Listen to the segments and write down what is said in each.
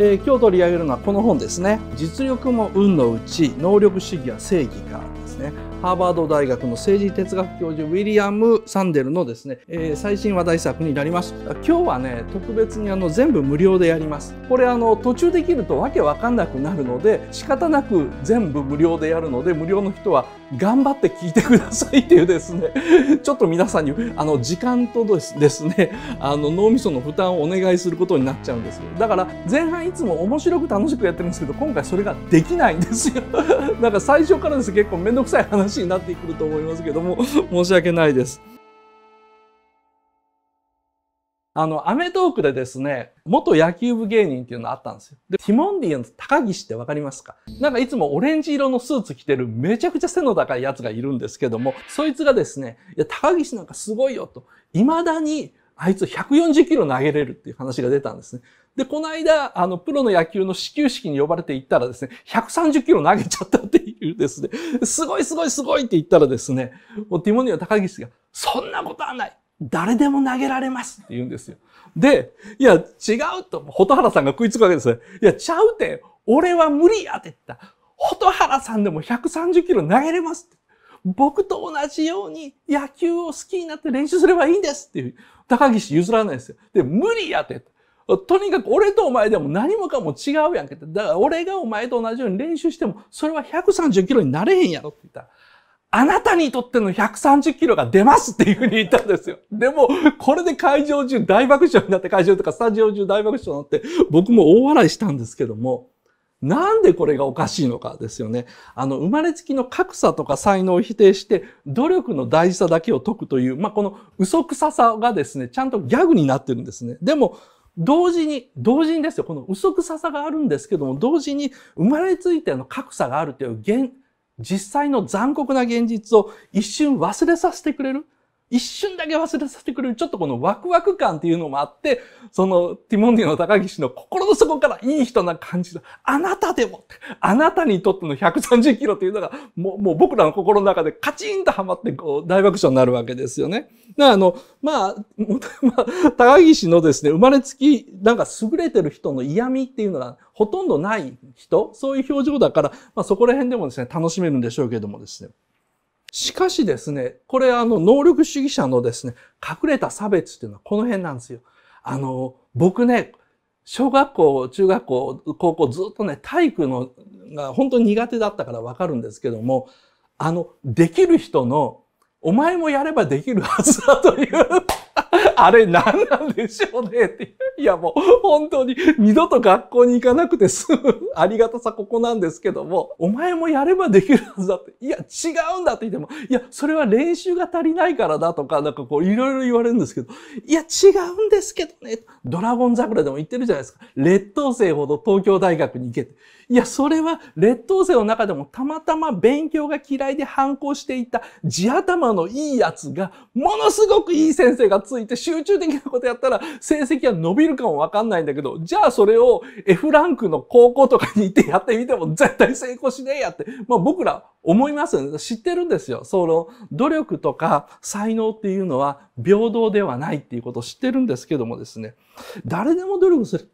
えー、今日取り上げるのはこの本ですね。実力も運のうち、能力主義は正義かねハーバード大学の政治哲学教授ウィリアム・サンデルのですね、えー、最新話題作になります今日はね特別にあの全部無料でやりますこれあの途中できるとわけわかんなくなるので仕方なく全部無料でやるので無料の人は頑張って聞いてくださいっていうですね ちょっと皆さんにあの時間とですねあの脳みその負担をお願いすることになっちゃうんですだから前半いつも面白く楽しくやってるんですけど今回それができないんですよ なんか最初からです結構面倒くさい話になってくると思いますけども、申し訳ないです。あの、アメトークでですね、元野球部芸人っていうのあったんですよ。で、ティモンディの高岸ってわかりますかなんかいつもオレンジ色のスーツ着てるめちゃくちゃ背の高いやつがいるんですけども、そいつがですね、いや、高岸なんかすごいよと、未だにあいつ140キロ投げれるっていう話が出たんですね。で、この間、あの、プロの野球の始球式に呼ばれて行ったらですね、130キロ投げちゃったっていうですね、すごいすごいすごいって言ったらですね、もうティモニー高岸が、そんなことはない誰でも投げられますって言うんですよ。で、いや、違うと、蛍原さんが食いつくわけですね。いや、ちゃうて、俺は無理やって言った。蛍原さんでも130キロ投げれます僕と同じように野球を好きになって練習すればいいんですっていう、高岸譲らないですよ。で、無理やって。とにかく俺とお前でも何もかも違うやんけって。だから俺がお前と同じように練習しても、それは130キロになれへんやろって言ったあなたにとっての130キロが出ますっていうふうに言ったんですよ。でも、これで会場中大爆笑になって、会場とかスタジオ中大爆笑になって、僕も大笑いしたんですけども、なんでこれがおかしいのかですよね。あの、生まれつきの格差とか才能を否定して、努力の大事さだけを解くという、まあ、この嘘臭さがですね、ちゃんとギャグになってるんですね。でも、同時に、同時にですよ、この嘘くささがあるんですけども、同時に生まれついての格差があるという現、実際の残酷な現実を一瞬忘れさせてくれる。一瞬だけ忘れさせてくれる、ちょっとこのワクワク感っていうのもあって、その、ティモンディの高岸の心の底からいい人な感じの、あなたでも、あなたにとっての130キロっていうのが、もう、もう僕らの心の中でカチンとハマって、こう、大爆笑になるわけですよね。あの、まあ、高岸のですね、生まれつき、なんか優れてる人の嫌味っていうのが、ほとんどない人、そういう表情だから、まあそこら辺でもですね、楽しめるんでしょうけどもですね。しかしですね、これあの能力主義者のですね、隠れた差別っていうのはこの辺なんですよ。あの、僕ね、小学校、中学校、高校ずっとね、体育のが本当に苦手だったからわかるんですけども、あの、できる人の、お前もやればできるはずだという あれ何なんでしょうねって。いやもう本当に二度と学校に行かなくて済む ありがたさここなんですけども、お前もやればできるはずだって。いや違うんだって言っても、いやそれは練習が足りないからだとかなんかこういろいろ言われるんですけど、いや違うんですけどね。ドラゴン桜でも言ってるじゃないですか。劣等生ほど東京大学に行けって。いや、それは劣等生の中でもたまたま勉強が嫌いで反抗していた地頭のいいやつが、ものすごくいい先生がついて集中的なことやったら成績は伸びるかもわかんないんだけど、じゃあそれを F ランクの高校とかに行ってやってみても絶対成功しねえやって、まあ僕ら思います、ね、知ってるんですよ。その努力とか才能っていうのは平等ではないっていうことを知ってるんですけどもですね、誰でも努力する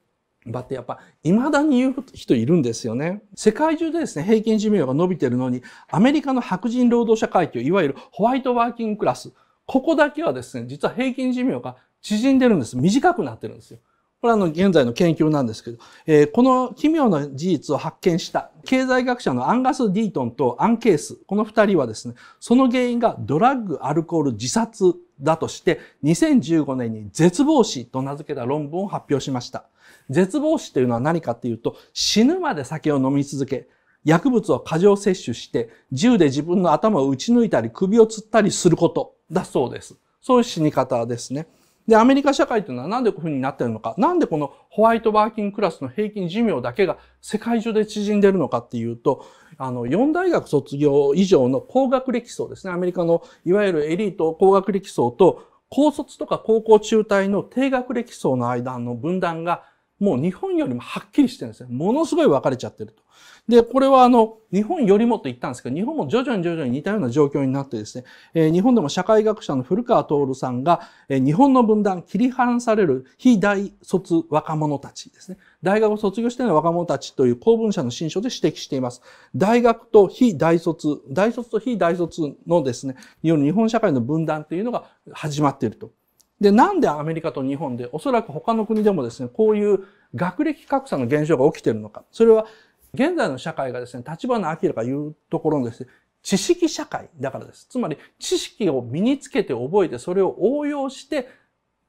ばってやっぱ未だに言う人いるんですよね。世界中でですね、平均寿命が伸びてるのに、アメリカの白人労働者階級、いわゆるホワイトワーキングクラス、ここだけはですね、実は平均寿命が縮んでるんです。短くなってるんですよ。これはあの現在の研究なんですけど、えー、この奇妙な事実を発見した経済学者のアンガス・ディートンとアン・ケース、この二人はですね、その原因がドラッグ、アルコール、自殺だとして、2015年に絶望死と名付けた論文を発表しました。絶望死というのは何かっていうと、死ぬまで酒を飲み続け、薬物を過剰摂取して、銃で自分の頭を撃ち抜いたり、首を吊ったりすることだそうです。そういう死に方ですね。で、アメリカ社会というのはなんでこういうふうになってるのか、なんでこのホワイトワーキングクラスの平均寿命だけが世界中で縮んでるのかっていうと、あの、4大学卒業以上の高学歴層ですね。アメリカのいわゆるエリート高学歴層と、高卒とか高校中退の低学歴層の間の分断がもう日本よりもはっきりしてるんですね。ものすごい分かれちゃってると。で、これはあの、日本よりもと言ったんですけど、日本も徐々に徐々に似たような状況になってですね、えー、日本でも社会学者の古川徹さんが、えー、日本の分断、切り離される非大卒若者たちですね。大学を卒業してな若者たちという公文社の新書で指摘しています。大学と非大卒、大卒と非大卒のですね、日本社会の分断というのが始まっていると。で、なんでアメリカと日本で、おそらく他の国でもですね、こういう学歴格差の現象が起きてるのか。それは、現在の社会がですね、立花明が言うところのですね、知識社会だからです。つまり、知識を身につけて覚えて、それを応用して、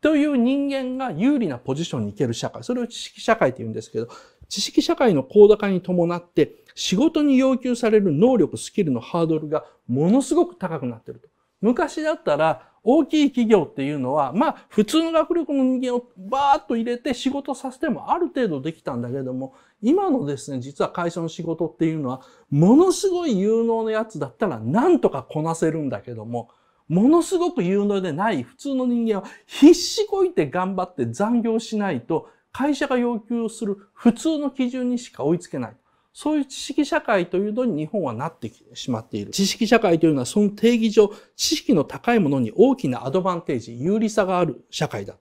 という人間が有利なポジションに行ける社会。それを知識社会と言うんですけど、知識社会の高度化に伴って、仕事に要求される能力、スキルのハードルがものすごく高くなっていると。昔だったら大きい企業っていうのは、まあ普通の学力の人間をバーッと入れて仕事させてもある程度できたんだけども、今のですね、実は会社の仕事っていうのは、ものすごい有能なやつだったらなんとかこなせるんだけども、ものすごく有能でない普通の人間は必死こいて頑張って残業しないと会社が要求する普通の基準にしか追いつけない。そういう知識社会というのに日本はなってしまっている。知識社会というのはその定義上、知識の高いものに大きなアドバンテージ、有利さがある社会だと。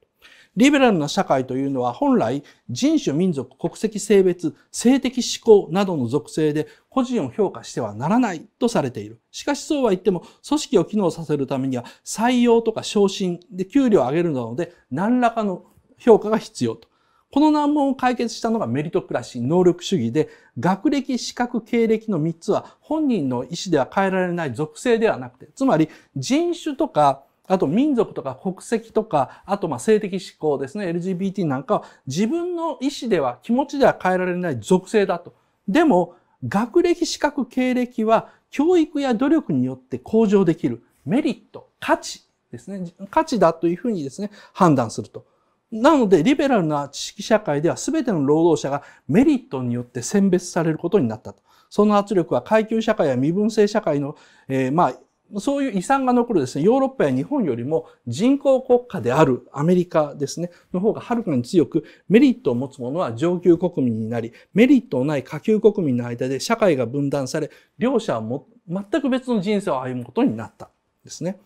リベラルな社会というのは本来人種、民族、国籍、性別、性的指向などの属性で個人を評価してはならないとされている。しかしそうは言っても組織を機能させるためには採用とか昇進で給料を上げるなので何らかの評価が必要と。この難問を解決したのがメリトクラシー、能力主義で、学歴、資格、経歴の3つは本人の意思では変えられない属性ではなくて、つまり人種とか、あと民族とか国籍とか、あとまあ性的指向ですね、LGBT なんかは自分の意思では気持ちでは変えられない属性だと。でも、学歴、資格、経歴は教育や努力によって向上できるメリット、価値ですね。価値だというふうにですね、判断すると。なので、リベラルな知識社会では全ての労働者がメリットによって選別されることになったと。その圧力は階級社会や身分制社会の、えー、まあ、そういう遺産が残るですね、ヨーロッパや日本よりも人口国家であるアメリカですね、の方がはるかに強く、メリットを持つ者は上級国民になり、メリットのない下級国民の間で社会が分断され、両者はも全く別の人生を歩むことになったですね。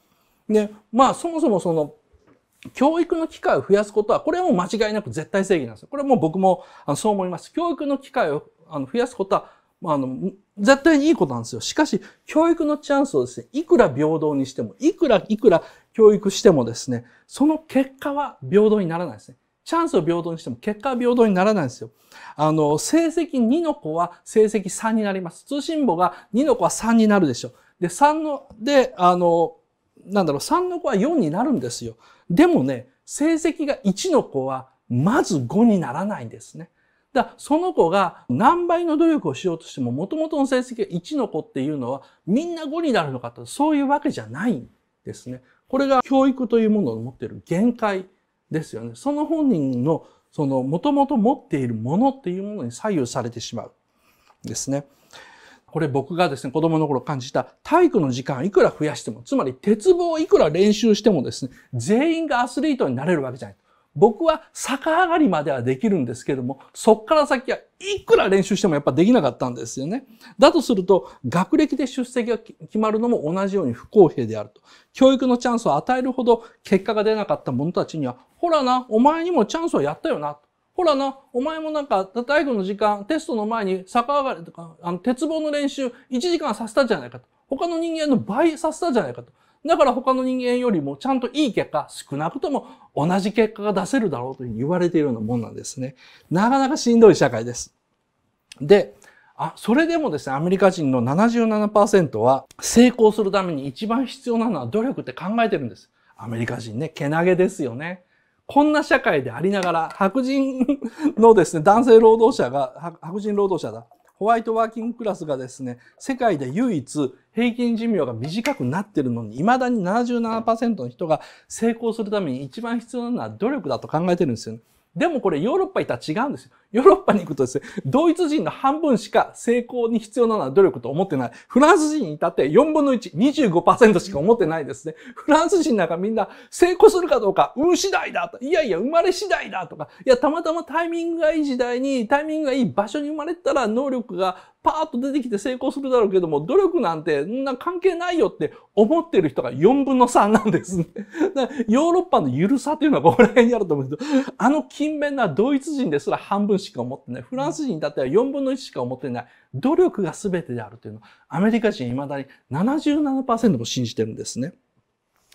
で、まあそもそもその教育の機会を増やすことは、これはもう間違いなく絶対正義なんですよ。これはもう僕もそう思います。教育の機会を増やすことは、あの、絶対にいいことなんですよ。しかし、教育のチャンスをですね、いくら平等にしても、いくらいくら教育してもですね、その結果は平等にならないですね。チャンスを平等にしても結果は平等にならないんですよ。あの、成績2の子は成績3になります。通信簿が2の子は3になるでしょう。で、3の、で、あの、なんだろう、3の子は4になるんですよ。でもね、成績が1の子はまず5にならないんですね。だからその子が何倍の努力をしようとしても、元々の成績が1の子っていうのは、みんな5になるのかと、そういうわけじゃないんですね。これが教育というものを持っている限界ですよね。その本人の、その、元々持っているものっていうものに左右されてしまう。ですね。これ僕がですね、子供の頃感じた体育の時間いくら増やしても、つまり鉄棒いくら練習してもですね、全員がアスリートになれるわけじゃない。僕は逆上がりまではできるんですけども、そっから先はいくら練習してもやっぱできなかったんですよね。だとすると、学歴で出席が決まるのも同じように不公平であると。教育のチャンスを与えるほど結果が出なかった者たちには、ほらな、お前にもチャンスをやったよな、と。ほらな、お前もなんか、体育の時間、テストの前に逆上がりとか、あの、鉄棒の練習、1時間させたじゃないかと。他の人間の倍させたじゃないかと。だから他の人間よりもちゃんといい結果、少なくとも同じ結果が出せるだろうといううに言われているようなもんなんですね。なかなかしんどい社会です。で、あ、それでもですね、アメリカ人の77%は成功するために一番必要なのは努力って考えてるんです。アメリカ人ね、けなげですよね。こんな社会でありながら、白人のですね、男性労働者が、白人労働者だ。ホワイトワーキングクラスがですね、世界で唯一平均寿命が短くなってるのに、未だに77%の人が成功するために一番必要なのは努力だと考えてるんですよね。でもこれヨーロッパ行ったら違うんですよ。ヨーロッパに行くとですね、ドイツ人の半分しか成功に必要なのは努力と思ってない。フランス人に至って4分の1、25%しか思ってないですね。フランス人なんかみんな成功するかどうか、運次第だと。いやいや、生まれ次第だとか。いや、たまたまタイミングがいい時代に、タイミングがいい場所に生まれたら能力がパーッと出てきて成功するだろうけども、努力なんてな関係ないよって思ってる人が4分の3なんですね。ヨーロッパの緩さというのはここら辺にあると思うんですけど、あの勤勉なドイツ人ですら半分しか思ってない。フランス人だっては4分の1しか思ってない。努力が全てであるというのアメリカ人未だに77%も信じてるんですね。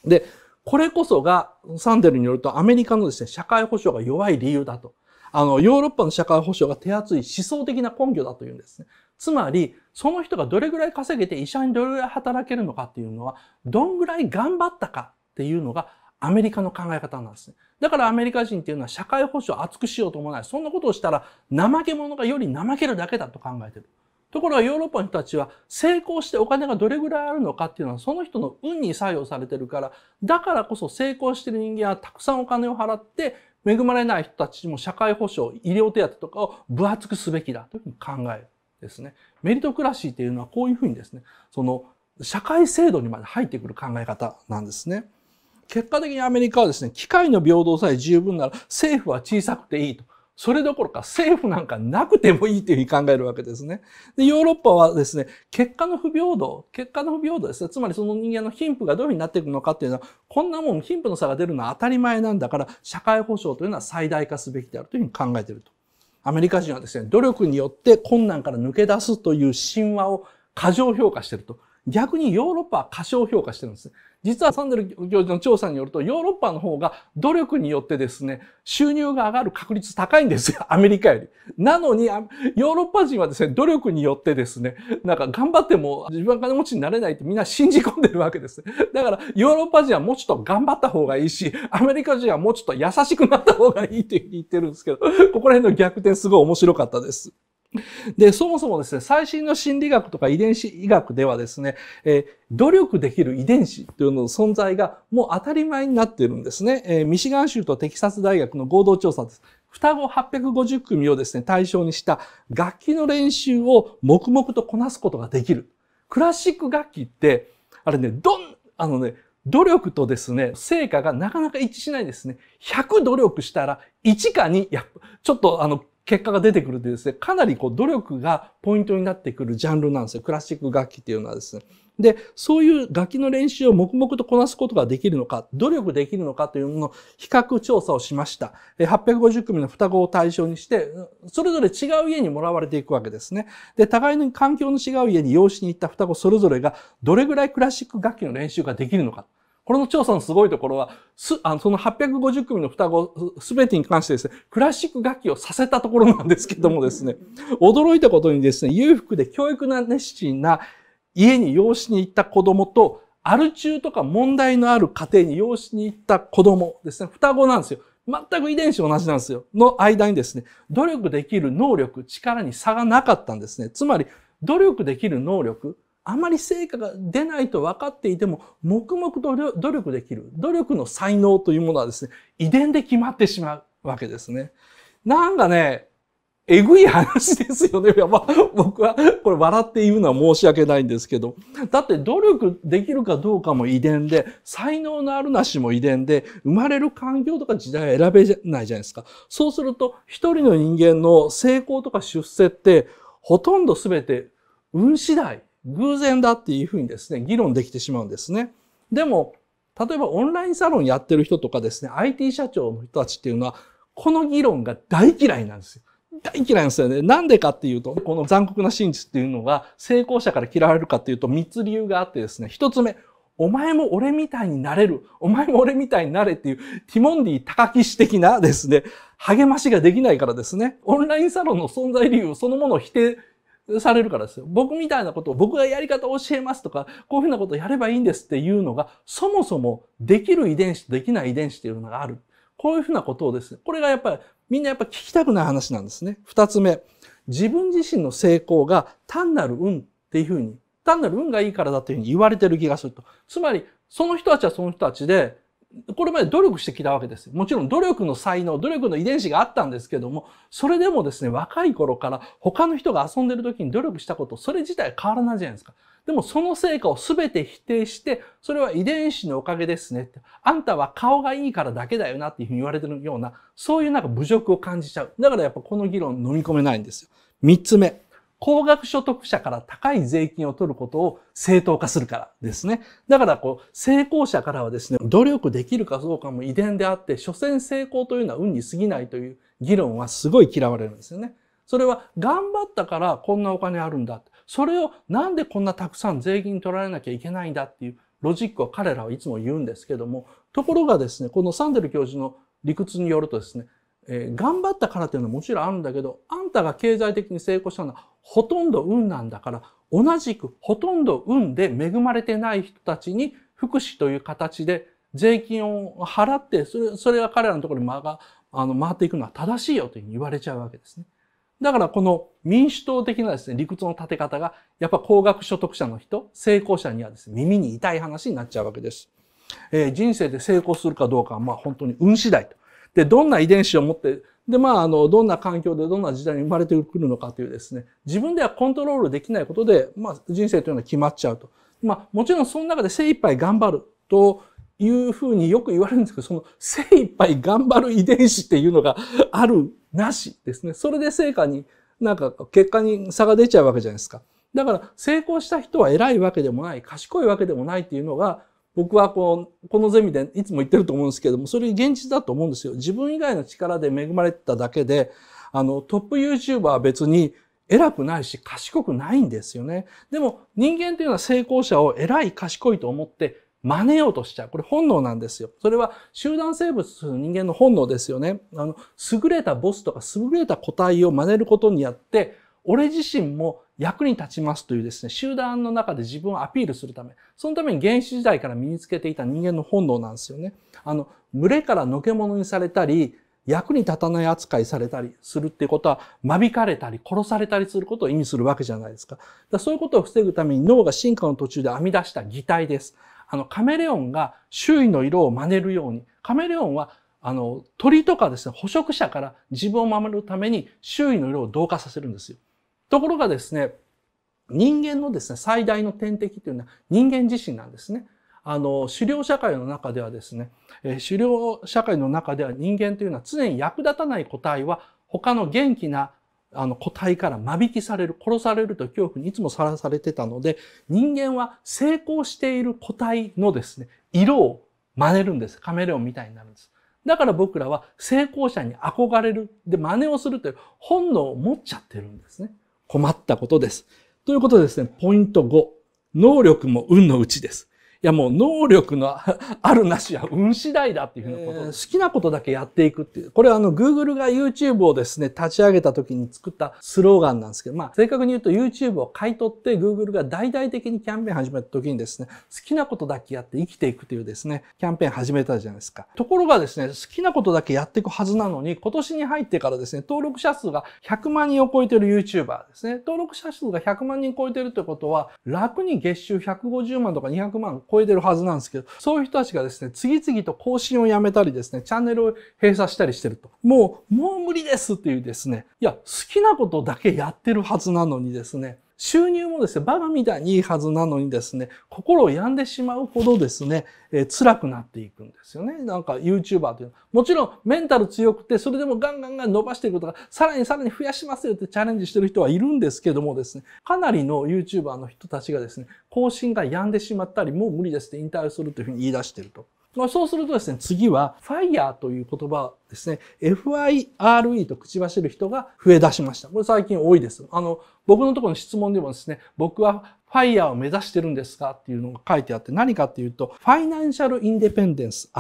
で、これこそが、サンデルによるとアメリカのですね、社会保障が弱い理由だと。あの、ヨーロッパの社会保障が手厚い思想的な根拠だというんですね。つまり、その人がどれぐらい稼げて医者にどれぐらい働けるのかっていうのは、どんぐらい頑張ったかっていうのがアメリカの考え方なんですね。だからアメリカ人っていうのは社会保障を厚くしようともない。そんなことをしたら怠け者がより怠けるだけだと考えてる。ところがヨーロッパの人たちは成功してお金がどれぐらいあるのかっていうのはその人の運に作用されてるから、だからこそ成功してる人間はたくさんお金を払って恵まれない人たちも社会保障、医療手当とかを分厚くすべきだというふうに考える。ですね、メリトクラシーっていうのはこういうふうにですね、その社会制度にまで入ってくる考え方なんですね。結果的にアメリカはですね、機械の平等さえ十分なら政府は小さくていいと。それどころか政府なんかなくてもいいというふうに考えるわけですね。で、ヨーロッパはですね、結果の不平等、結果の不平等ですね。つまりその人間の貧富がどういうふうになっていくのかっていうのは、こんなもん貧富の差が出るのは当たり前なんだから、社会保障というのは最大化すべきであるというふうに考えていると。アメリカ人はですね、努力によって困難から抜け出すという神話を過剰評価してると。逆にヨーロッパは過小評価してるんですね。実はサンデル教授の調査によると、ヨーロッパの方が努力によってですね、収入が上がる確率高いんですよ、アメリカより。なのに、ヨーロッパ人はですね、努力によってですね、なんか頑張っても自分は金持ちになれないってみんな信じ込んでるわけです。だから、ヨーロッパ人はもうちょっと頑張った方がいいし、アメリカ人はもうちょっと優しくなった方がいいって言ってるんですけど、ここら辺の逆転すごい面白かったです。で、そもそもですね、最新の心理学とか遺伝子医学ではですね、え努力できる遺伝子というのの存在がもう当たり前になっているんですね。えミシガン州とテキサス大学の合同調査です。双子850組をですね、対象にした楽器の練習を黙々とこなすことができる。クラシック楽器って、あれね、どん、あのね、努力とですね、成果がなかなか一致しないですね。100努力したら1か2、や、ちょっとあの、結果が出てくるというですね、かなりこう努力がポイントになってくるジャンルなんですよ。クラシック楽器っていうのはですね。で、そういう楽器の練習を黙々とこなすことができるのか、努力できるのかというものを比較調査をしました。850組の双子を対象にして、それぞれ違う家にもらわれていくわけですね。で、互いの環境の違う家に養子に行った双子それぞれがどれぐらいクラシック楽器の練習ができるのか。これの調査のすごいところは、す、あの、その850組の双子すべてに関してですね、クラシック楽器をさせたところなんですけどもですね、驚いたことにですね、裕福で教育な熱心な家に養子に行った子供と、アル中とか問題のある家庭に養子に行った子供ですね、双子なんですよ。全く遺伝子同じなんですよ。の間にですね、努力できる能力、力に差がなかったんですね。つまり、努力できる能力、あまり成果が出ないと分かっていても、黙々と努力できる。努力の才能というものはですね、遺伝で決まってしまうわけですね。なんかね、えぐい話ですよね。ま あ、僕はこれ笑って言うのは申し訳ないんですけど。だって努力できるかどうかも遺伝で、才能のあるなしも遺伝で、生まれる環境とか時代は選べないじゃないですか。そうすると、一人の人間の成功とか出世って、ほとんど全て運次第偶然だっていうふうにですね、議論できてしまうんですね。でも、例えばオンラインサロンやってる人とかですね、IT 社長の人たちっていうのは、この議論が大嫌いなんですよ。大嫌いなんですよね。なんでかっていうと、この残酷な真実っていうのが成功者から嫌われるかっていうと3つ理由があってですね、1つ目、お前も俺みたいになれる。お前も俺みたいになれっていう、ティモンディ高岸的なですね、励ましができないからですね、オンラインサロンの存在理由そのものを否定されるからですよ。僕みたいなことを僕がやり方を教えますとか、こういうふうなことをやればいいんですっていうのが、そもそもできる遺伝子とできない遺伝子っていうのがある。こういうふうなことをですね、これがやっぱりみんなやっぱ聞きたくない話なんですね。二つ目、自分自身の成功が単なる運っていうふうに、単なる運がいいからだっていうふうに言われてる気がすると。つまり、その人たちはその人たちで、これまで努力してきたわけです。もちろん努力の才能、努力の遺伝子があったんですけども、それでもですね、若い頃から他の人が遊んでる時に努力したこと、それ自体変わらないじゃないですか。でもその成果を全て否定して、それは遺伝子のおかげですねって。あんたは顔がいいからだけだよなっていうふうに言われてるような、そういうなんか侮辱を感じちゃう。だからやっぱこの議論飲み込めないんですよ。三つ目。高額所得者から高い税金を取ることを正当化するからですね。だからこう、成功者からはですね、努力できるかどうかも遺伝であって、所詮成功というのは運に過ぎないという議論はすごい嫌われるんですよね。それは頑張ったからこんなお金あるんだ。それをなんでこんなたくさん税金取られなきゃいけないんだっていうロジックを彼らはいつも言うんですけども、ところがですね、このサンデル教授の理屈によるとですね、えー、頑張ったからっていうのはもちろんあるんだけど、あんたが経済的に成功したのはほとんど運なんだから、同じくほとんど運で恵まれてない人たちに福祉という形で税金を払って、それ、それが彼らのところに回が、あの、回っていくのは正しいよというふうに言われちゃうわけですね。だからこの民主党的なですね、理屈の立て方が、やっぱ高額所得者の人、成功者にはですね、耳に痛い話になっちゃうわけです。えー、人生で成功するかどうかは、まあ本当に運次第と。で、どんな遺伝子を持ってで、まあ、あの、どんな環境でどんな時代に生まれてくるのかというですね、自分ではコントロールできないことで、まあ、人生というのは決まっちゃうと。まあ、もちろんその中で精一杯頑張るというふうによく言われるんですけど、その精一杯頑張る遺伝子っていうのがある、なしですね。それで成果に、なんか結果に差が出ちゃうわけじゃないですか。だから成功した人は偉いわけでもない、賢いわけでもないっていうのが、僕はこう、このゼミでいつも言ってると思うんですけども、それ現実だと思うんですよ。自分以外の力で恵まれてただけで、あの、トップ YouTuber は別に偉くないし賢くないんですよね。でも人間というのは成功者を偉い賢いと思って真似ようとしちゃう。これ本能なんですよ。それは集団生物人間の本能ですよね。あの、優れたボスとか優れた個体を真似ることによって、俺自身も役に立ちますというですね、集団の中で自分をアピールするため、そのために原始時代から身につけていた人間の本能なんですよね。あの、群れからのけ者にされたり、役に立たない扱いされたりするっていうことは、間引かれたり殺されたりすることを意味するわけじゃないですか。だそういうことを防ぐために脳が進化の途中で編み出した擬態です。あの、カメレオンが周囲の色を真似るように、カメレオンはあの、鳥とかですね、捕食者から自分を守るために周囲の色を同化させるんですよ。ところがですね、人間のですね、最大の天敵というのは人間自身なんですね。あの、狩猟社会の中ではですね、え狩猟社会の中では人間というのは常に役立たない個体は他の元気なあの個体から間引きされる、殺されると恐怖にいつもさらされてたので、人間は成功している個体のですね、色を真似るんです。カメレオンみたいになるんです。だから僕らは成功者に憧れる、で真似をするという本能を持っちゃってるんですね。困ったことです。ということでですね、ポイント5。能力も運のうちです。いやもう能力の あるなしは運次第だっていうふうなこと、えー、好きなことだけやっていくっていう。これはあの Google が YouTube をですね、立ち上げた時に作ったスローガンなんですけど、まあ正確に言うと YouTube を買い取って Google が大々的にキャンペーン始めた時にですね、好きなことだけやって生きていくというですね、キャンペーン始めたじゃないですか。ところがですね、好きなことだけやっていくはずなのに、今年に入ってからですね、登録者数が100万人を超えてる YouTuber ですね。登録者数が100万人超えてるということは、楽に月収150万とか200万超えてるはずなんですけど、そういう人たちがですね、次々と更新をやめたりですね、チャンネルを閉鎖したりしてると。もう、もう無理ですっていうですね、いや、好きなことだけやってるはずなのにですね、収入もですね、バカみたいにいいはずなのにですね、心を病んでしまうほどですね、えー、辛くなっていくんですよね。なんか YouTuber というのは。もちろんメンタル強くて、それでもガンガンガン伸ばしていくことが、さらにさらに増やしますよってチャレンジしてる人はいるんですけどもですね、かなりの YouTuber の人たちがですね、更新が病んでしまったり、もう無理ですって引退するというふうに言い出してると。そうするとですね、次は、ファイヤーという言葉ですね、FIRE と口走る人が増え出しました。これ最近多いです。あの、僕のところの質問でもですね、僕はファイヤーを目指してるんですかっていうのが書いてあって、何かっていうと、ファイナンシャルインデペンデンス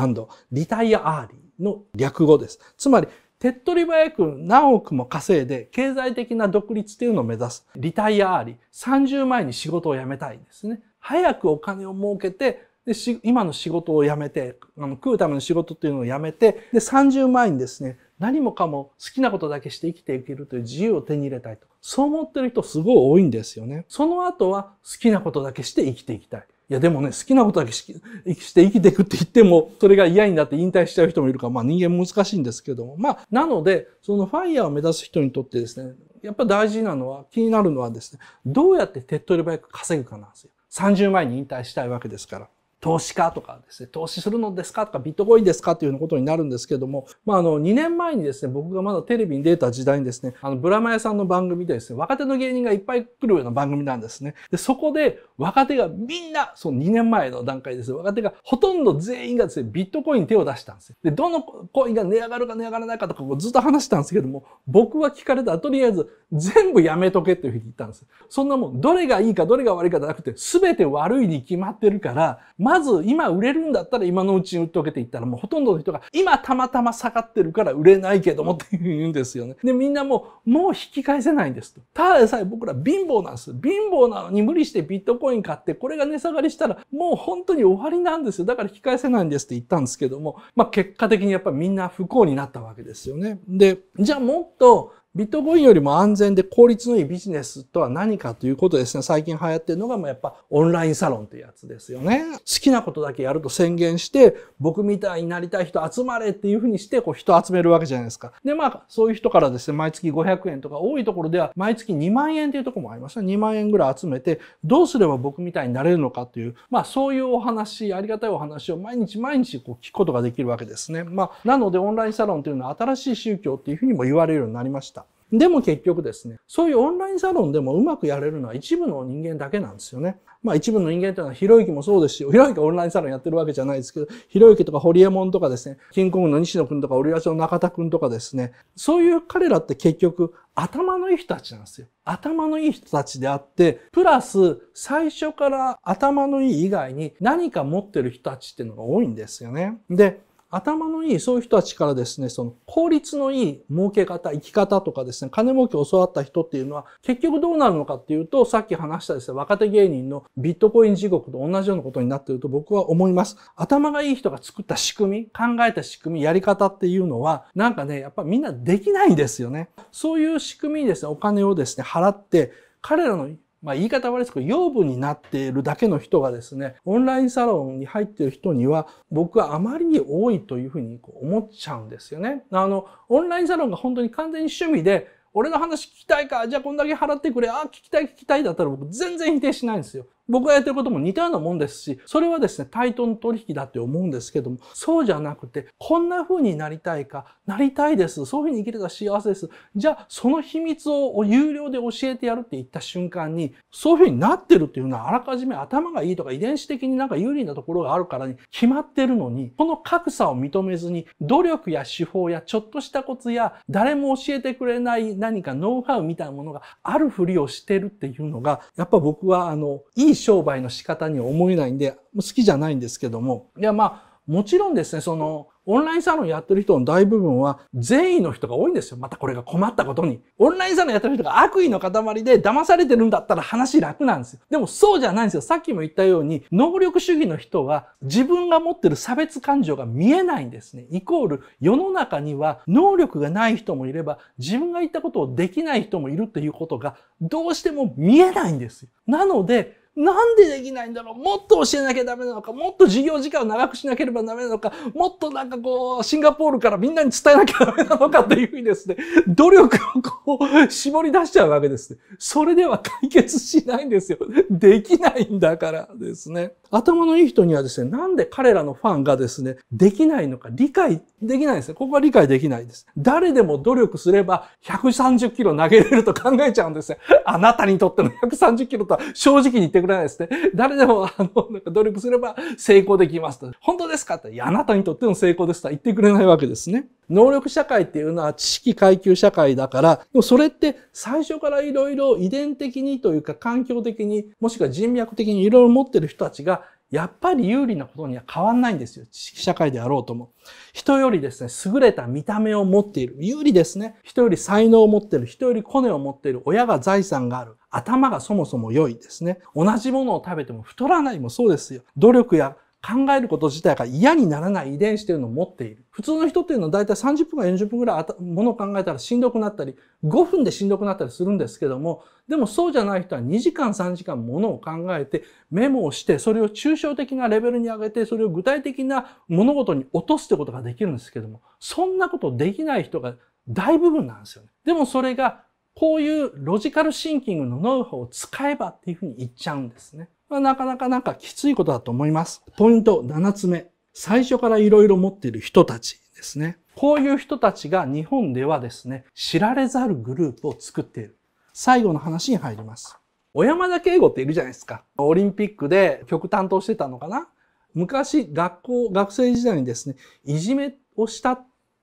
リタイアアーリーの略語です。つまり、手っ取り早く何億も稼いで経済的な独立っていうのを目指す。リタイアアーリー。30前に仕事を辞めたいんですね。早くお金を儲けてで今の仕事を辞めてあの食うための仕事っていうのを辞めてで30万円ですね何もかも好きなことだけして生きていけるという自由を手に入れたいとそう思ってる人すごい多いんですよねその後は好きなことだけして生きていきたいいやでもね、好きなことだけして生きていくって言っても、それが嫌になって引退しちゃう人もいるから、まあ人間難しいんですけども。まあ、なので、そのファイヤーを目指す人にとってですね、やっぱ大事なのは、気になるのはですね、どうやって手っ取り早く稼ぐかなんですよ。30万円に引退したいわけですから。投資家とかですね、投資するのですかとか、ビットコインですかっていうようなことになるんですけども、まあ、あの、2年前にですね、僕がまだテレビに出た時代にですね、あの、ブラマヤさんの番組でですね、若手の芸人がいっぱい来るような番組なんですね。で、そこで、若手がみんな、その2年前の段階です若手がほとんど全員がですね、ビットコインに手を出したんですよ。で、どのコインが値上がるか値上がらないかとか、ずっと話したんですけども、僕は聞かれたら、とりあえず、全部やめとけっていうふうに言ったんです。そんなもん、どれがいいかどれが悪いかじゃなくて、すべて悪いに決まってるから、ままず今売れるんだったら今のうちに売っておけていったらもうほとんどの人が今たまたま下がってるから売れないけどもって言うんですよね。で、みんなもうもう引き返せないんですと。ただでさえ僕ら貧乏なんです。貧乏なのに無理してビットコイン買ってこれが値下がりしたらもう本当に終わりなんですよ。だから引き返せないんですって言ったんですけども、まあ結果的にやっぱりみんな不幸になったわけですよね。で、じゃあもっとビットコインよりも安全で効率のいいビジネスとは何かということですね。最近流行ってるのがもうやっぱオンラインサロンってやつですよね。好きなことだけやると宣言して、僕みたいになりたい人集まれっていうふうにしてこう人集めるわけじゃないですか。で、まあそういう人からですね、毎月500円とか多いところでは毎月2万円っていうとこもありますね。2万円ぐらい集めて、どうすれば僕みたいになれるのかという、まあそういうお話、ありがたいお話を毎日毎日こう聞くことができるわけですね。まあなのでオンラインサロンというのは新しい宗教っていうふうにも言われるようになりました。でも結局ですね、そういうオンラインサロンでもうまくやれるのは一部の人間だけなんですよね。まあ一部の人間というのは、ひろゆきもそうですし、ひろゆきはオンラインサロンやってるわけじゃないですけど、ひろゆきとかホリエモンとかですね、キンコングの西野くんとか、オリラジの中田くんとかですね、そういう彼らって結局、頭のいい人たちなんですよ。頭のいい人たちであって、プラス最初から頭のいい以外に何か持ってる人たちっていうのが多いんですよね。で、頭のいいそういう人たちからですね、その効率のいい儲け方、生き方とかですね、金儲けを教わった人っていうのは結局どうなるのかっていうと、さっき話したですね、若手芸人のビットコイン時刻と同じようなことになってると僕は思います。頭がいい人が作った仕組み、考えた仕組み、やり方っていうのは、なんかね、やっぱみんなできないんですよね。そういう仕組みにですね、お金をですね、払って、彼らのまあ、言い方悪いですけど、養分になっているだけの人がですね、オンラインサロンに入っている人には、僕はあまりに多いというふうに思っちゃうんですよね。あの、オンラインサロンが本当に完全に趣味で、俺の話聞きたいか、じゃあこんだけ払ってくれ、あ、聞きたい聞きたいだったら僕全然否定しないんですよ。僕がやってることも似たようなもんですし、それはですね、対等の取引だって思うんですけども、そうじゃなくて、こんな風になりたいか、なりたいです。そういう風に生きれたら幸せです。じゃあ、その秘密を有料で教えてやるって言った瞬間に、そういう風になってるっていうのは、あらかじめ頭がいいとか遺伝子的になんか有利なところがあるからに決まってるのに、この格差を認めずに、努力や手法やちょっとしたコツや、誰も教えてくれない何かノウハウみたいなものがあるふりをしてるっていうのが、やっぱ僕は、あの、いいい商売の仕方には思えないんで、好きじゃないんですけども。いや、まあ、もちろんですね、その、オンラインサロンやってる人の大部分は善意の人が多いんですよ。またこれが困ったことに。オンラインサロンやってる人が悪意の塊で騙されてるんだったら話楽なんですよ。でもそうじゃないんですよ。さっきも言ったように、能力主義の人は自分が持ってる差別感情が見えないんですね。イコール、世の中には能力がない人もいれば、自分が言ったことをできない人もいるっていうことがどうしても見えないんですよ。なので、なんでできないんだろうもっと教えなきゃダメなのかもっと授業時間を長くしなければダメなのかもっとなんかこう、シンガポールからみんなに伝えなきゃダメなのかというふうにですね、努力をこう、絞り出しちゃうわけですね。それでは解決しないんですよ。できないんだからですね。頭のいい人にはですね、なんで彼らのファンがですね、できないのか理解できないですね。ここは理解できないです。誰でも努力すれば130キロ投げれると考えちゃうんですね。あなたにとっての130キロとは正直に言ってくれないですね。誰でもあの、なんか努力すれば成功できますと。本当ですかって、あなたにとっての成功ですとは言ってくれないわけですね。能力社会っていうのは知識階級社会だから、でもそれって最初からいろいろ遺伝的にというか環境的に、もしくは人脈的にいろいろ持ってる人たちがやっぱり有利なことには変わんないんですよ。知識社会であろうとも。人よりですね、優れた見た目を持っている。有利ですね。人より才能を持っている。人よりコネを持っている。親が財産がある。頭がそもそも良いですね。同じものを食べても太らないもそうですよ。努力や考えること自体が嫌にならない遺伝子というのを持っている。普通の人っていうのは大体30分か40分ぐらいものを考えたらしんどくなったり、5分でしんどくなったりするんですけども、でもそうじゃない人は2時間3時間ものを考えて、メモをして、それを抽象的なレベルに上げて、それを具体的な物事に落とすということができるんですけども、そんなことできない人が大部分なんですよね。でもそれが、こういうロジカルシンキングのノウハウを使えばっていうふうに言っちゃうんですね。なかなかなんかきついことだと思います。ポイント7つ目。最初からいろいろ持っている人たちですね。こういう人たちが日本ではですね、知られざるグループを作っている。最後の話に入ります。小山田圭吾っているじゃないですか。オリンピックで曲担当してたのかな昔、学校、学生時代にですね、いじめをした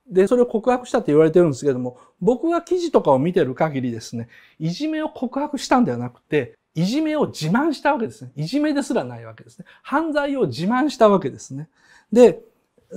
で、それを告白したって言われてるんですけども、僕が記事とかを見てる限りですね、いじめを告白したんではなくて、いじめを自慢したわけですね。いじめですらないわけですね。犯罪を自慢したわけですね。で、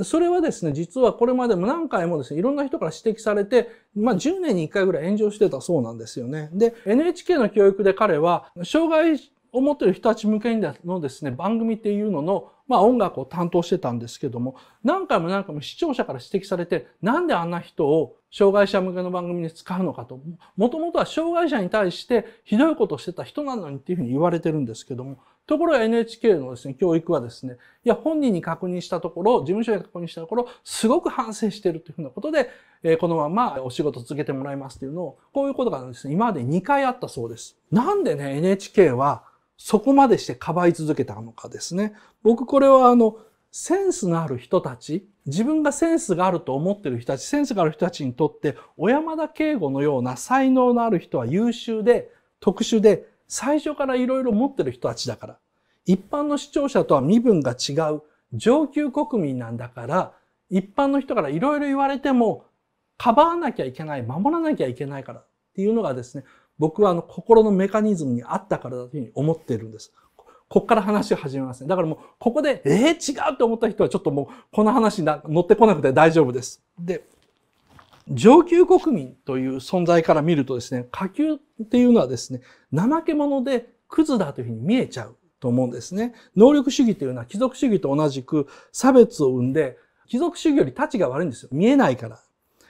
それはですね、実はこれまでも何回もですね、いろんな人から指摘されて、まあ10年に1回ぐらい炎上してたそうなんですよね。で、NHK の教育で彼は、障害を持っている人たち向けのですね、番組っていうのの、まあ音楽を担当してたんですけども、何回も何回も視聴者から指摘されて、なんであんな人を障害者向けの番組に使うのかと。もともとは障害者に対してひどいことをしてた人なのにっていうふうに言われてるんですけども、ところが NHK のですね、教育はですね、いや、本人に確認したところ、事務所に確認したところ、すごく反省しているというふうなことで、えー、このままお仕事続けてもらいますというのを、こういうことがですね、今まで2回あったそうです。なんでね、NHK はそこまでしてかばい続けたのかですね。僕これはあの、センスのある人たち、自分がセンスがあると思ってる人たち、センスがある人たちにとって、小山田圭吾のような才能のある人は優秀で、特殊で、最初からいろいろ持ってる人たちだから。一般の視聴者とは身分が違う、上級国民なんだから、一般の人からいろいろ言われても、かばわなきゃいけない、守らなきゃいけないからっていうのがですね、僕はあの心のメカニズムにあったからだというふうに思っているんです。こっから話を始めますね。だからもう、ここで、えー、違うと思った人はちょっともう、この話に乗ってこなくて大丈夫です。で、上級国民という存在から見るとですね、下級っていうのはですね、怠け者でクズだというふうに見えちゃうと思うんですね。能力主義というのは貴族主義と同じく差別を生んで、貴族主義より立ちが悪いんですよ。見えないから。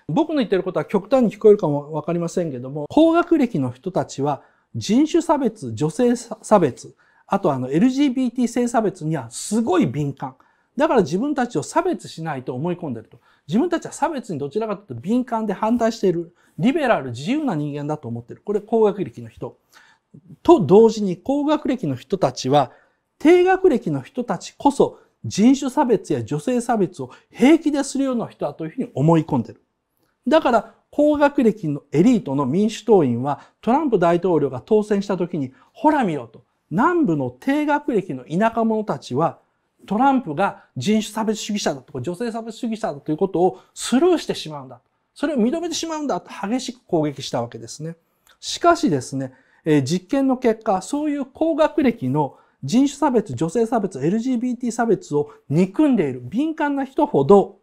僕の言ってることは極端に聞こえるかもわかりませんけども、高学歴の人たちは人種差別、女性差別、あとあの LGBT 性差別にはすごい敏感。だから自分たちを差別しないと思い込んでると。自分たちは差別にどちらかというと敏感で反対している、リベラル、自由な人間だと思ってる。これ高学歴の人。と同時に高学歴の人たちは、低学歴の人たちこそ人種差別や女性差別を平気でするような人だというふうに思い込んでる。だから、高学歴のエリートの民主党員はトランプ大統領が当選した時に、ほら見ろと。南部の低学歴の田舎者たちは、トランプが人種差別主義者だとか女性差別主義者だということをスルーしてしまうんだ。それを認めてしまうんだと激しく攻撃したわけですね。しかしですね、え実験の結果、そういう高学歴の人種差別、女性差別、LGBT 差別を憎んでいる敏感な人ほど、